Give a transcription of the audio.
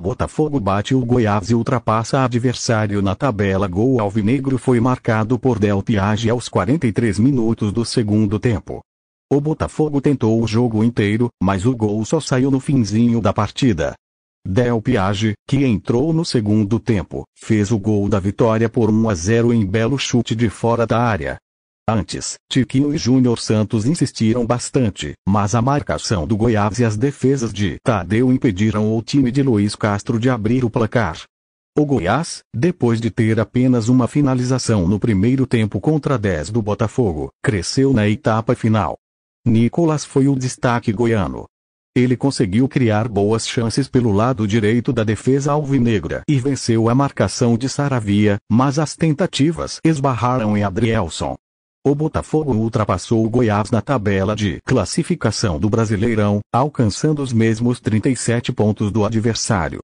Botafogo bate o Goiás e ultrapassa adversário na tabela. Gol alvinegro foi marcado por Del Piage aos 43 minutos do segundo tempo. O Botafogo tentou o jogo inteiro, mas o gol só saiu no finzinho da partida. Del Piage, que entrou no segundo tempo, fez o gol da vitória por 1 a 0 em belo chute de fora da área, Antes, Tiquinho e Júnior Santos insistiram bastante, mas a marcação do Goiás e as defesas de Tadeu impediram o time de Luiz Castro de abrir o placar. O Goiás, depois de ter apenas uma finalização no primeiro tempo contra 10 do Botafogo, cresceu na etapa final. Nicolas foi o destaque goiano. Ele conseguiu criar boas chances pelo lado direito da defesa alvinegra e venceu a marcação de Saravia, mas as tentativas esbarraram em Adrielson, o Botafogo ultrapassou o Goiás na tabela de classificação do Brasileirão, alcançando os mesmos 37 pontos do adversário.